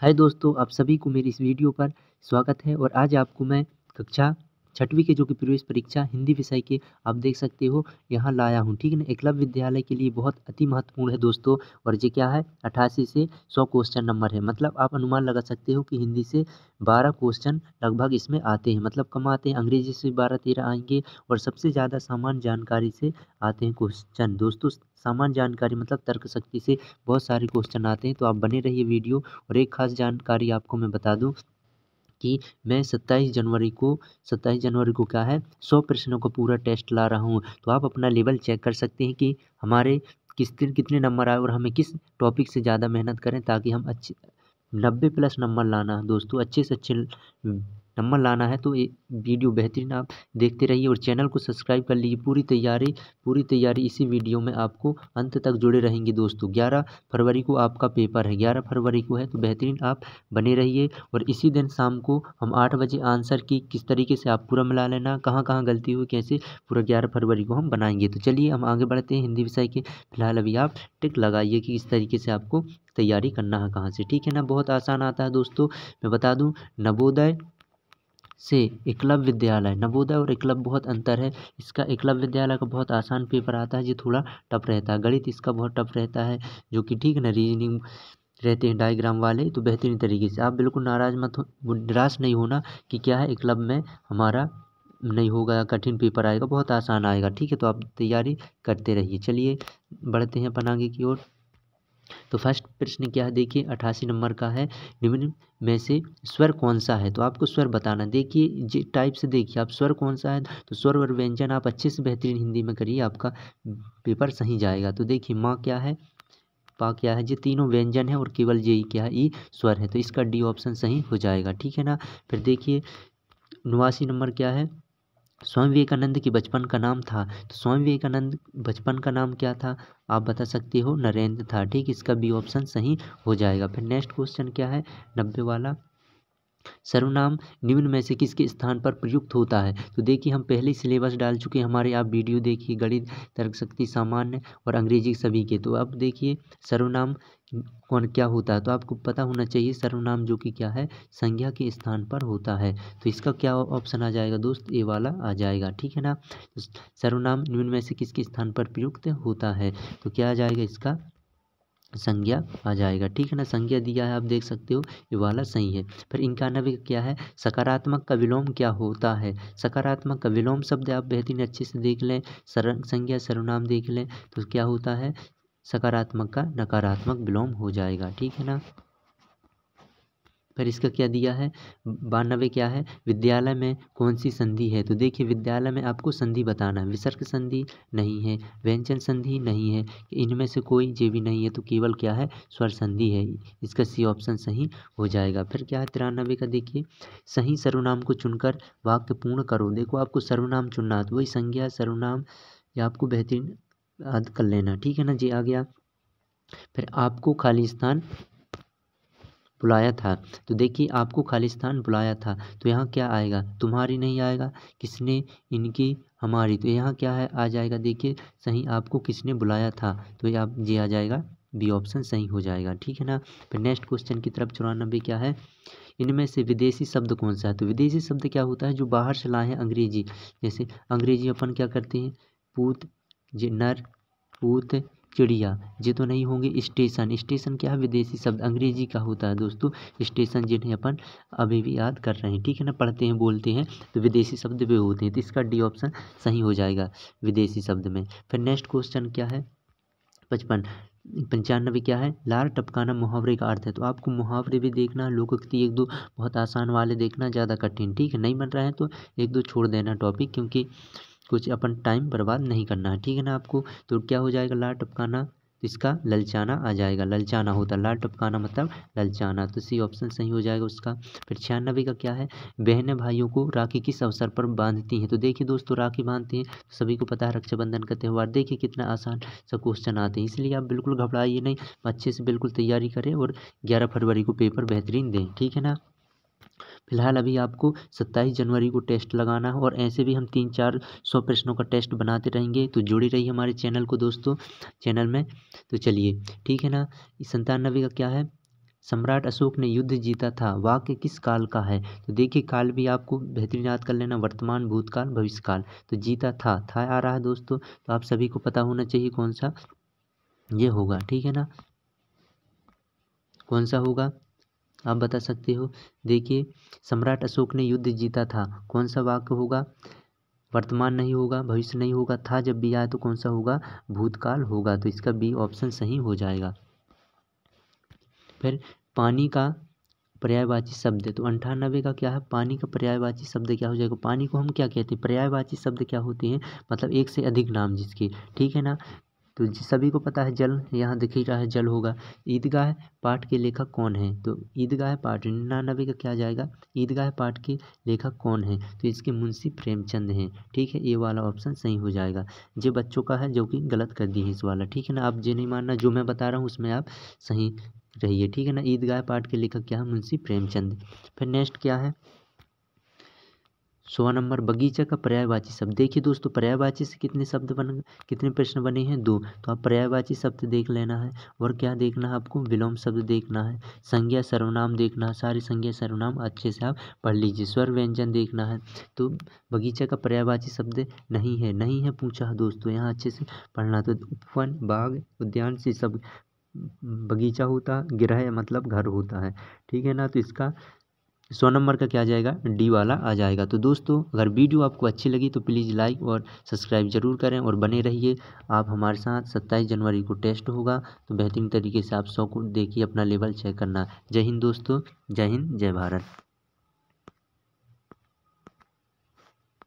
हाय दोस्तों आप सभी को मेरी इस वीडियो पर स्वागत है और आज आपको मैं कक्षा छठवीं के जो कि प्रवेश परीक्षा हिंदी विषय के आप देख सकते हो यहाँ लाया हूँ ठीक है ना एकलव्य विद्यालय के लिए बहुत अति महत्वपूर्ण है दोस्तों और ये क्या है अठासी से सौ क्वेश्चन नंबर है मतलब आप अनुमान लगा सकते हो कि हिंदी से बारह क्वेश्चन लगभग इसमें आते हैं मतलब कम आते हैं अंग्रेजी से बारह तेरह आएंगे और सबसे ज़्यादा सामान्य जानकारी से आते हैं क्वेश्चन दोस्तों सामान्य जानकारी मतलब तर्क शक्ति से बहुत सारे क्वेश्चन आते हैं तो आप बने रहिए वीडियो और एक खास जानकारी आपको मैं बता दूं कि मैं सत्ताईस जनवरी को सत्ताईस जनवरी को क्या है सौ प्रश्नों का पूरा टेस्ट ला रहा हूँ तो आप अपना लेवल चेक कर सकते हैं कि हमारे किस दिन कितने नंबर आए और हमें किस टॉपिक से ज़्यादा मेहनत करें ताकि हम अच्छे नब्बे प्लस नंबर लाना दोस्तों अच्छे से अच्छे नंबर लाना है तो ये वीडियो बेहतरीन आप देखते रहिए और चैनल को सब्सक्राइब कर लीजिए पूरी तैयारी पूरी तैयारी इसी वीडियो में आपको अंत तक जुड़े रहेंगे दोस्तों ग्यारह फरवरी को आपका पेपर है ग्यारह फरवरी को है तो बेहतरीन आप बने रहिए और इसी दिन शाम को हम आठ बजे आंसर की किस तरीके से आप पूरा मिला लेना कहाँ कहाँ गलती हुई कैसे पूरा ग्यारह फरवरी को हम बनाएंगे तो चलिए हम आगे बढ़ते हैं हिंदी विषय के फिलहाल अभी आप टिक लगाइए कि इस तरीके से आपको तैयारी करना है कहाँ से ठीक है ना बहुत आसान आता है दोस्तों मैं बता दूँ नवोदय से एकलव्य विद्यालय नवोदय और एकलव्य बहुत अंतर है इसका एकलव्य विद्यालय का बहुत आसान पेपर आता है ये थोड़ा टफ रहता है गणित इसका बहुत टफ रहता है जो कि ठीक है ना रीजनिंग रहते हैं डायग्राम वाले तो बेहतरीन तरीके से आप बिल्कुल नाराज मत हो निराश नहीं होना कि क्या है एकलव्य में हमारा नहीं होगा कठिन पेपर आएगा बहुत आसान आएगा ठीक है तो आप तैयारी करते रहिए चलिए बढ़ते हैं अपन आगे की ओर तो फर्स्ट प्रश्न क्या है देखिए अठासी नंबर का है निम्न में से स्वर कौन सा है तो आपको स्वर बताना देखिए जी टाइप से देखिए आप स्वर कौन सा है तो स्वर और व्यंजन आप अच्छे से बेहतरीन हिंदी में करिए आपका पेपर सही जाएगा तो देखिए माँ क्या है पा क्या है ये तीनों व्यंजन है और केवल ये क्या है ई स्वर है तो इसका डी ऑप्शन सही हो जाएगा ठीक है ना फिर देखिए नवासी नंबर क्या है स्वामी विवेकानंद की बचपन का नाम था तो स्वामी विवेकानंद बचपन का नाम क्या था आप बता सकते हो नरेंद्र था ठीक इसका बी ऑप्शन सही हो जाएगा फिर नेक्स्ट क्वेश्चन क्या है नब्बे वाला सर्वनाम निम्न में से किसके स्थान पर प्रयुक्त होता है तो देखिए हम पहले ही सिलेबस डाल चुके हैं हमारे आप वीडियो देखिए गणित तर्क शक्ति सामान्य और अंग्रेजी सभी के तो अब देखिए सर्वनाम कौन क्या होता है तो आपको पता होना चाहिए सर्वनाम जो कि क्या है संज्ञा के स्थान पर होता है तो इसका क्या ऑप्शन आ जाएगा दोस्त ए वाला आ जाएगा ठीक है ना सर्वनाम निम्न में से किसके स्थान पर प्रयुक्त होता है तो क्या आ जाएगा इसका संज्ञा आ जाएगा ठीक है ना संज्ञा दिया है आप देख सकते हो ये वाला सही है फिर इक्यानवे क्या है सकारात्मक का विलोम क्या होता है सकारात्मक का विलोम शब्द आप बेहतरीन अच्छे से देख लें सर संज्ञा सर्वनाम देख लें तो क्या होता है सकारात्मक का नकारात्मक विलोम हो जाएगा ठीक है ना पर इसका क्या दिया है बानवे क्या है विद्यालय में कौन सी संधि है तो देखिए विद्यालय में आपको संधि बताना है विसर्ग संधि नहीं है व्यंजन संधि नहीं है इनमें से कोई जे भी नहीं है तो केवल क्या है स्वर संधि है इसका सी ऑप्शन सही हो जाएगा फिर क्या है तिरानबे का देखिए सही सर्वनाम को चुनकर वाक्य पूर्ण करो देखो आपको सर्वनाम चुनना तो वही संज्ञा सर्वनाम या आपको बेहतरीन याद कर लेना ठीक है ना जी आ गया फिर आपको खाली स्थान बुलाया था तो देखिए आपको खालिस्तान बुलाया था तो यहाँ क्या आएगा तुम्हारी नहीं आएगा किसने इनकी हमारी तो यहाँ क्या है आ जाएगा देखिए सही आपको किसने बुलाया था तो ये आप जी आ जाएगा बी ऑप्शन सही हो जाएगा ठीक है ना फिर नेक्स्ट क्वेश्चन की तरफ चौरानबे क्या है इनमें से विदेशी शब्द कौन सा है तो विदेशी शब्द क्या होता है जो बाहर से लाए हैं अंग्रेजी जैसे अंग्रेजी अपन क्या करते हैं पूत जे नर पूत चिड़िया ये तो नहीं होंगे स्टेशन स्टेशन क्या है विदेशी शब्द अंग्रेजी का होता है दोस्तों स्टेशन जिन्हें अपन अभी भी याद कर रहे हैं ठीक है ना पढ़ते हैं बोलते हैं तो विदेशी शब्द वे होते हैं तो इसका डी ऑप्शन सही हो जाएगा विदेशी शब्द में फिर नेक्स्ट क्वेश्चन क्या है पचपन पंचानवे क्या है लार टपकाना मुहावरे का अर्थ है तो आपको मुहावरे भी देखना लोकोक्ति एक दो बहुत आसान वाले देखना ज़्यादा कठिन ठीक है नहीं बन रहा है तो एक दो छोड़ देना टॉपिक क्योंकि कुछ अपन टाइम बर्बाद नहीं करना है ठीक है ना आपको तो क्या हो जाएगा लाल टपकाना इसका ललचाना आ जाएगा ललचाना होता है लाल टपकाना मतलब ललचाना तो सी ऑप्शन सही हो जाएगा उसका फिर छियानबे का क्या है बहने भाइयों को राखी किस अवसर पर बांधती हैं तो देखिए दोस्तों राखी बांधते हैं तो सभी को पता है रक्षाबंधन का त्यौहार देखिए कितना आसान सा क्वेश्चन आते हैं इसलिए आप बिल्कुल घबराइए नहीं अच्छे से बिल्कुल तैयारी करें और ग्यारह फरवरी को पेपर बेहतरीन दें ठीक है ना फ़िलहाल अभी आपको सत्ताईस जनवरी को टेस्ट लगाना है और ऐसे भी हम तीन चार सौ प्रश्नों का टेस्ट बनाते रहेंगे तो जुड़ी रहिए हमारे चैनल को दोस्तों चैनल में तो चलिए ठीक है ना संतानवे का क्या है सम्राट अशोक ने युद्ध जीता था वाक्य किस काल का है तो देखिए काल भी आपको बेहतरीन याद कर लेना वर्तमान भूतकाल भविष्यकाल तो जीता था था आ रहा है दोस्तों तो आप सभी को पता होना चाहिए कौन सा ये होगा ठीक है ना कौन सा होगा आप बता सकते हो देखिए सम्राट अशोक ने युद्ध जीता था कौन सा वाक्य होगा वर्तमान नहीं होगा भविष्य नहीं होगा था जब भी आया तो कौन सा होगा भूतकाल होगा तो इसका बी ऑप्शन सही हो जाएगा फिर पानी का पर्यायवाची शब्द तो अंठानबे का क्या है पानी का पर्यायवाची शब्द क्या हो जाएगा पानी को हम क्या कहते हैं पर्यायवाची शब्द क्या होते हैं मतलब एक से अधिक नाम जिसके ठीक है ना तो सभी को पता है जल यहाँ दिख ही रहा है जल होगा ईदगाह पाठ के लेखक कौन है तो ईदगाह पाठ निन्यानबे का क्या जाएगा ईदगाह पाठ के लेखक कौन है तो इसके मुंशी प्रेमचंद हैं ठीक है ये वाला ऑप्शन सही हो जाएगा जो बच्चों का है जो कि गलत कर दिए इस वाला ठीक है ना आप जो नहीं मानना जो मैं बता रहा हूँ उसमें आप सही रहिए ठीक है ना ईदगाह पाठ के लेखक क्या है मुंशी प्रेमचंद फिर नेक्स्ट क्या है सोवा नंबर बगीचा का पर्यायवाची शब्द देखिए दोस्तों पर्यायवाची से कितने शब्द बन कितने प्रश्न बने हैं दो तो आप पर्यायवाची शब्द देख लेना है और क्या देखना है आपको विलोम शब्द देखना है संज्ञा सर्वनाम देखना है सारी संज्ञा सर्वनाम अच्छे से आप पढ़ लीजिए स्वर व्यंजन देखना है तो बगीचा का पर्यायवाची शब्द नहीं है नहीं है पूछा दोस्तों यहाँ अच्छे से पढ़ना तो उपवन बाग उद्यान से सब बगीचा होता गृह मतलब घर होता है ठीक है ना तो इसका सौ नंबर का क्या आ जाएगा डी वाला आ जाएगा तो दोस्तों अगर वीडियो आपको अच्छी लगी तो प्लीज़ लाइक और सब्सक्राइब जरूर करें और बने रहिए आप हमारे साथ सत्ताईस जनवरी को टेस्ट होगा तो बेहतरीन तरीके से आप सौ को देखिए अपना लेवल चेक करना जय हिंद दोस्तों जय हिंद जय भारत